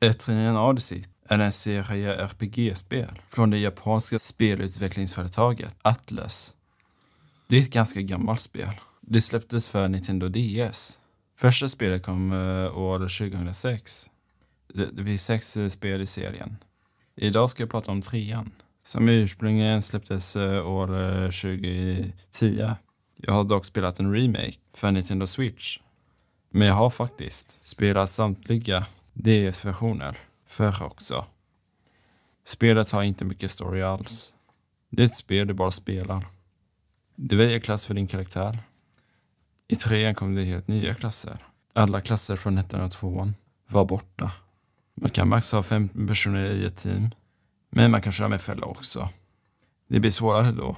Etrian Odyssey är en serie RPG-spel från det japanska spelutvecklingsföretaget Atlas. Det är ett ganska gammalt spel. Det släpptes för Nintendo DS. Första spelet kom eh, år 2006. Det finns sex eh, spel i serien. Idag ska jag prata om trean, som ursprungligen släpptes eh, år 2010. Jag har dock spelat en remake för Nintendo Switch. Men jag har faktiskt spelat samtliga det DS-versioner förr också. Spelet har inte mycket story alls. Det är ett spel du bara spelar. Du väljer klass för din karaktär. I trean kom det helt nya klasser. Alla klasser från ettan och tvåan var borta. Man kan max ha fem personer i ett team, men man kan köra med fälla också. Det blir svårare då.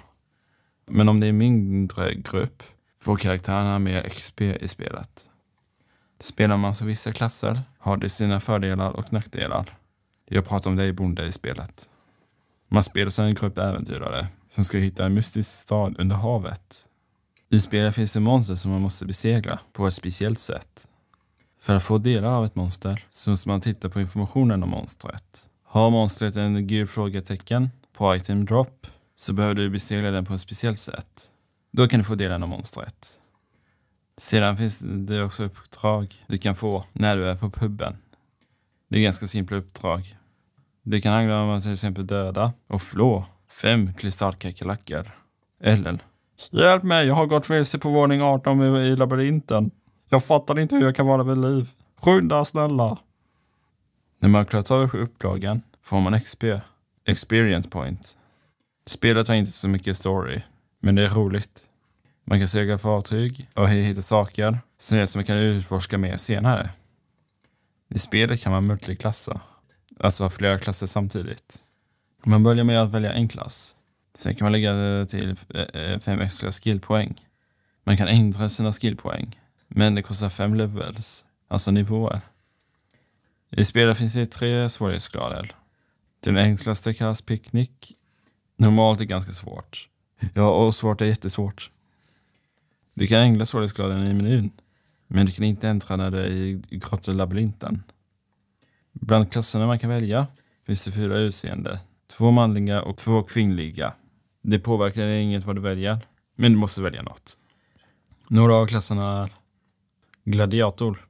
Men om det är mindre grupp får karaktärerna mer XP i spelet. Spelar man så vissa klasser har det sina fördelar och nackdelar. Jag pratar om dig bonde i spelet. Man spelar som en grupp äventyrare som ska hitta en mystisk stad under havet. I spelet finns det monster som man måste besegra på ett speciellt sätt. För att få delar av ett monster så måste man titta på informationen om monstret. Har monstret en gul frågetecken på item drop så behöver du besegra den på ett speciellt sätt. Då kan du få delen av monstret. Sedan finns det också uppdrag du kan få när du är på puben. Det är ganska simpla uppdrag. Det kan handla om att till exempel döda och flå fem kristallkackerlackor. Eller Hjälp mig, jag har gått vilse på våning 18 i labyrinten. Jag fattar inte hur jag kan vara vid liv. Skynda snälla. När man klarat av uppdragen får man XP, experience point. Spelet har inte så mycket story, men det är roligt. Man kan segla fartyg och hitta saker som man kan utforska mer senare. I spelet kan man multiklassa, alltså ha flera klasser samtidigt. Man börjar med att välja en klass. Sen kan man lägga till eh, eh, fem extra skillpoäng. Man kan ändra sina skillpoäng, men det kostar fem levels, alltså nivåer. I spelet finns det tre svårighetsgrader. Den enklaste kallas picknick. Normalt är ganska svårt. Ja, och svårt är jättesvårt. Du kan ängla svårighetsgraden i menyn, men du kan inte ändra när du är i grottolabyrinten. Bland klasserna man kan välja finns det fyra utseende, två manliga och två kvinnliga. Det påverkar inget vad du väljer, men du måste välja något. Några av klasserna är Gladiator.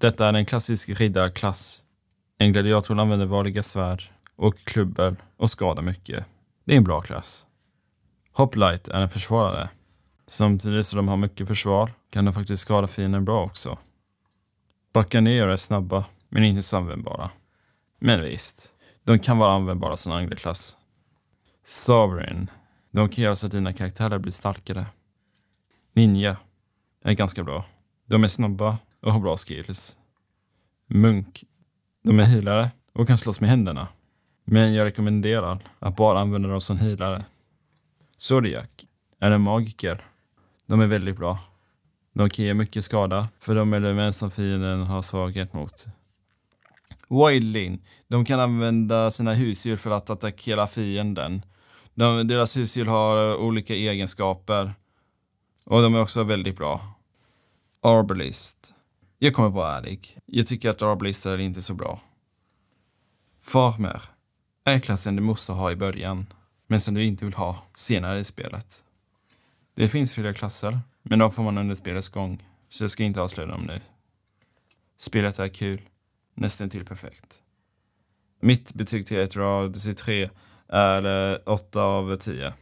Detta är en klassisk riddarklass. En gladiator använder vanliga svärd och klubbor och skadar mycket. Det är en bra klass. Hoplite är en försvarare. Samtidigt som de har mycket försvar kan de faktiskt skada fienden bra också. Backa ner är snabba, men inte så användbara. Men visst, de kan vara användbara som angreklass. Sovereign. De kan göra så att dina karaktärer blir starkare. Ninja är ganska bra. De är snabba och har bra skills. Munk. De är healare och kan slåss med händerna. Men jag rekommenderar att bara använda dem som healare. Zodiac är en magiker de är väldigt bra. De kan ge mycket skada för de element som fienden har svaghet mot. Wildling. De kan använda sina husdjur för att attackera fienden. De, deras husdjur har olika egenskaper och de är också väldigt bra. Arbalist. Jag kommer vara ärlig. Jag tycker att Arbalist är inte så bra. Farmer. Är klassen du måste ha i början, men som du inte vill ha senare i spelet. Det finns flera klasser, men de får man under spelets gång, så jag ska inte avslöja dem nu. Spelet är kul, nästan till perfekt. Mitt betyg till ett rad C3 är 8 av 10.